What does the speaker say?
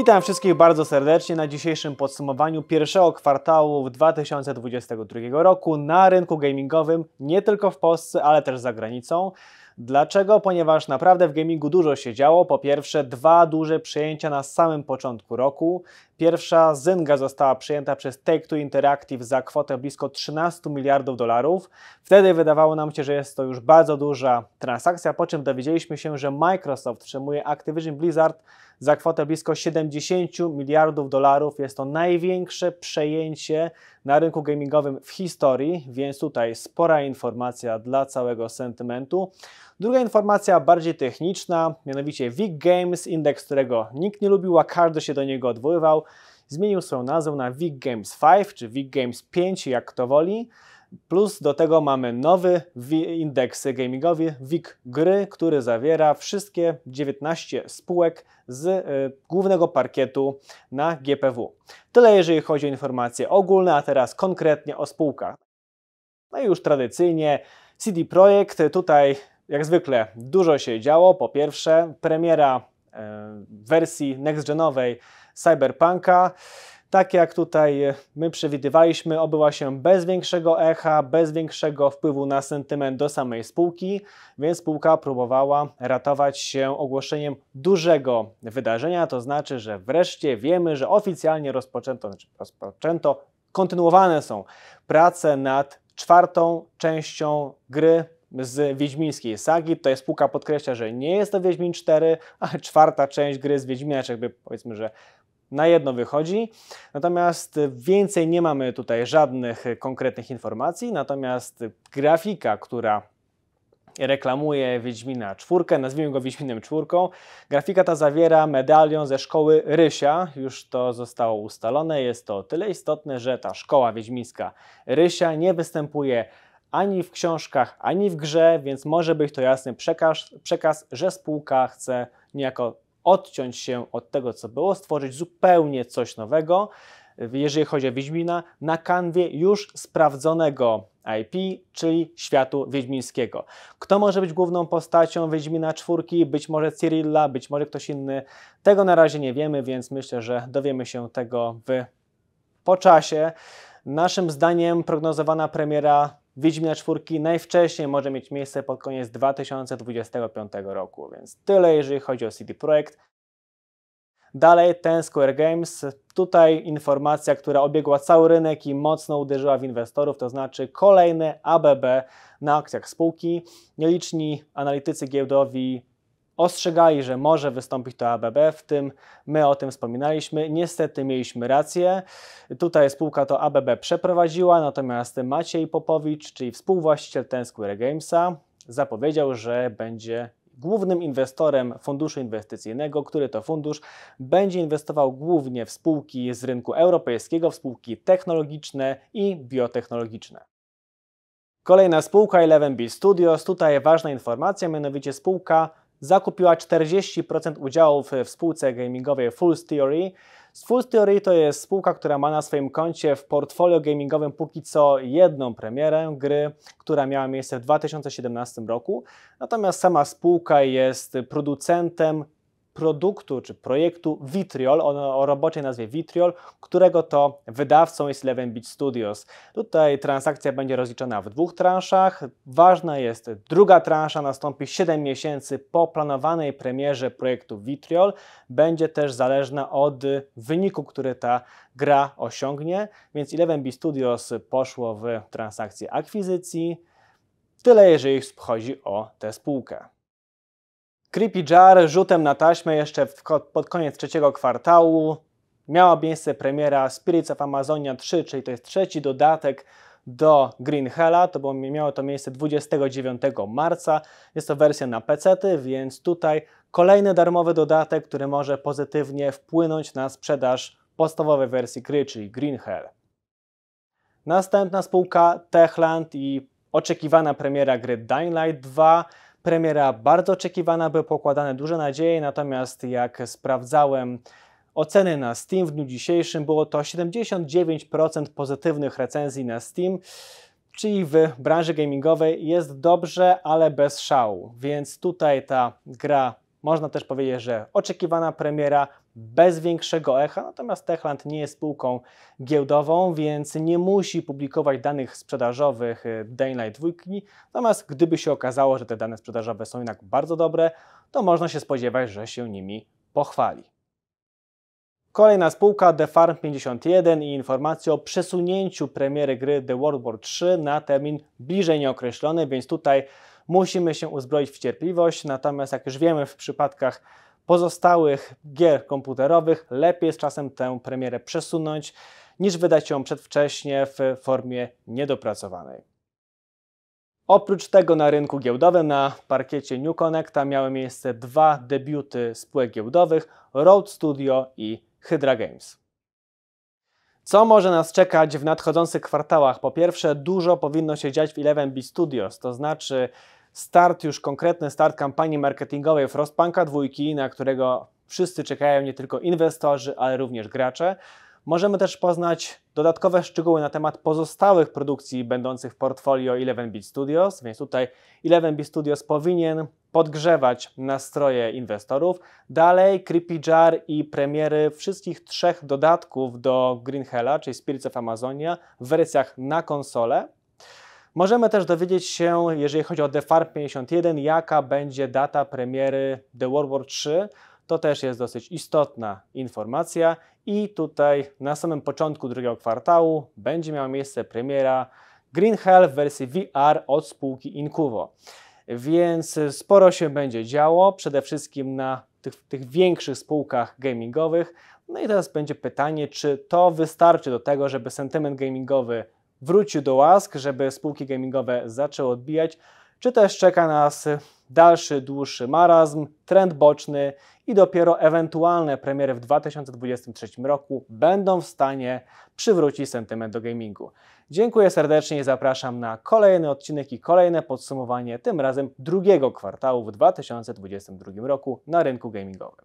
Witam wszystkich bardzo serdecznie na dzisiejszym podsumowaniu pierwszego kwartału 2022 roku na rynku gamingowym, nie tylko w Polsce, ale też za granicą. Dlaczego? Ponieważ naprawdę w gamingu dużo się działo. Po pierwsze, dwa duże przejęcia na samym początku roku. Pierwsza Zynga została przyjęta przez Take-Two Interactive za kwotę blisko 13 miliardów dolarów. Wtedy wydawało nam się, że jest to już bardzo duża transakcja, po czym dowiedzieliśmy się, że Microsoft przejmuje Activision Blizzard za kwotę blisko 70 miliardów dolarów. Jest to największe przejęcie na rynku gamingowym w historii, więc tutaj spora informacja dla całego sentymentu. Druga informacja bardziej techniczna, mianowicie Vic Games, indeks, którego nikt nie lubił, a każdy się do niego odwoływał, zmienił swoją nazwę na Vic Games 5 czy Vic Games 5, jak kto woli. Plus do tego mamy nowy indeks gamingowy WIG gry, który zawiera wszystkie 19 spółek z y, głównego parkietu na GPW. Tyle jeżeli chodzi o informacje ogólne, a teraz konkretnie o spółkach. No i już tradycyjnie CD Projekt tutaj jak zwykle dużo się działo. Po pierwsze premiera y, wersji next genowej Cyberpunka tak jak tutaj e, my przewidywaliśmy, obyła się bez większego echa, bez większego wpływu na sentyment do samej spółki, więc spółka próbowała ratować się ogłoszeniem dużego wydarzenia, to znaczy, że wreszcie wiemy, że oficjalnie rozpoczęto, znaczy rozpoczęto, kontynuowane są prace nad czwartą częścią gry z Wiedźmińskiej sagi. Tutaj spółka podkreśla, że nie jest to Wiedźmin 4, ale czwarta część gry z Wiedźmina, czy jakby powiedzmy, że na jedno wychodzi. Natomiast więcej nie mamy tutaj żadnych konkretnych informacji, natomiast grafika, która reklamuje Wiedźmina czwórkę, nazwijmy go Wiedźminem czwórką. Grafika ta zawiera medalion ze szkoły Rysia, już to zostało ustalone, jest to o tyle istotne, że ta szkoła wiedźmińska Rysia nie występuje ani w książkach, ani w grze, więc może być to jasny przekaz, przekaz że spółka chce niejako odciąć się od tego, co było, stworzyć zupełnie coś nowego, jeżeli chodzi o Wiedźmina, na kanwie już sprawdzonego IP, czyli światu wiedźmińskiego. Kto może być główną postacią Wiedźmina czwórki? Być może Cyrilla, być może ktoś inny. Tego na razie nie wiemy, więc myślę, że dowiemy się tego w po czasie. Naszym zdaniem prognozowana premiera Wiedźmina czwórki najwcześniej może mieć miejsce pod koniec 2025 roku, więc tyle jeżeli chodzi o CD Projekt. Dalej ten Square Games, tutaj informacja, która obiegła cały rynek i mocno uderzyła w inwestorów, to znaczy kolejne ABB na akcjach spółki. Nieliczni analitycy giełdowi ostrzegali, że może wystąpić to ABB, w tym my o tym wspominaliśmy. Niestety mieliśmy rację. Tutaj spółka to ABB przeprowadziła, natomiast Maciej Popowicz, czyli współwłaściciel Tensquare Gamesa, zapowiedział, że będzie głównym inwestorem funduszu inwestycyjnego, który to fundusz będzie inwestował głównie w spółki z rynku europejskiego, w spółki technologiczne i biotechnologiczne. Kolejna spółka Eleven b Studios. Tutaj ważna informacja, mianowicie spółka zakupiła 40% udziałów w spółce gamingowej Fools Theory. Fools Theory to jest spółka, która ma na swoim koncie w portfolio gamingowym póki co jedną premierę gry, która miała miejsce w 2017 roku. Natomiast sama spółka jest producentem produktu czy projektu Vitriol, o, o roboczej nazwie Vitriol, którego to wydawcą jest Eleven Beach Studios. Tutaj transakcja będzie rozliczona w dwóch transzach. Ważna jest druga transza, nastąpi 7 miesięcy po planowanej premierze projektu Vitriol. Będzie też zależna od wyniku, który ta gra osiągnie, więc Eleven Beach Studios poszło w transakcję akwizycji. Tyle jeżeli chodzi o tę spółkę. Creepy Jar rzutem na taśmę jeszcze w, pod koniec trzeciego kwartału miała miejsce premiera Spirits of Amazonia 3, czyli to jest trzeci dodatek do Green Hella, to było, miało to miejsce 29 marca. Jest to wersja na PC, więc tutaj kolejny darmowy dodatek, który może pozytywnie wpłynąć na sprzedaż podstawowej wersji gry, czyli Green Hell. Następna spółka Techland i oczekiwana premiera gry Dying Light 2 Premiera bardzo oczekiwana, były pokładane duże nadzieje, natomiast jak sprawdzałem oceny na Steam w dniu dzisiejszym, było to 79% pozytywnych recenzji na Steam czyli w branży gamingowej jest dobrze, ale bez szału. Więc tutaj ta gra można też powiedzieć, że oczekiwana premiera bez większego echa, natomiast Techland nie jest spółką giełdową, więc nie musi publikować danych sprzedażowych y, Daylight 2. Natomiast gdyby się okazało, że te dane sprzedażowe są jednak bardzo dobre, to można się spodziewać, że się nimi pochwali. Kolejna spółka The Farm 51 i informacje o przesunięciu premiery gry The World War 3 na termin bliżej nieokreślony, więc tutaj musimy się uzbroić w cierpliwość, natomiast jak już wiemy w przypadkach pozostałych gier komputerowych, lepiej jest czasem tę premierę przesunąć, niż wydać ją przedwcześnie w formie niedopracowanej. Oprócz tego na rynku giełdowym, na parkiecie New Connecta miały miejsce dwa debiuty spółek giełdowych Road Studio i Hydra Games. Co może nas czekać w nadchodzących kwartałach? Po pierwsze, dużo powinno się dziać w 11B Studios, to znaczy start, już konkretny start kampanii marketingowej Frostpunka 2, na którego wszyscy czekają nie tylko inwestorzy, ale również gracze. Możemy też poznać dodatkowe szczegóły na temat pozostałych produkcji będących w portfolio 11-bit Studios, więc tutaj 11-bit Studios powinien podgrzewać nastroje inwestorów. Dalej Creepy Jar i premiery wszystkich trzech dodatków do Green Hella, czyli Spirits of Amazonia w wersjach na konsole Możemy też dowiedzieć się, jeżeli chodzi o The Farm 51, jaka będzie data premiery The World War 3. To też jest dosyć istotna informacja i tutaj na samym początku drugiego kwartału będzie miała miejsce premiera Green Hell w wersji VR od spółki Incuvo. Więc sporo się będzie działo, przede wszystkim na tych, tych większych spółkach gamingowych. No i teraz będzie pytanie, czy to wystarczy do tego, żeby sentyment gamingowy wrócił do łask, żeby spółki gamingowe zaczęły odbijać, czy też czeka nas dalszy, dłuższy marazm, trend boczny i dopiero ewentualne premiery w 2023 roku będą w stanie przywrócić sentyment do gamingu. Dziękuję serdecznie i zapraszam na kolejny odcinek i kolejne podsumowanie, tym razem drugiego kwartału w 2022 roku na rynku gamingowym.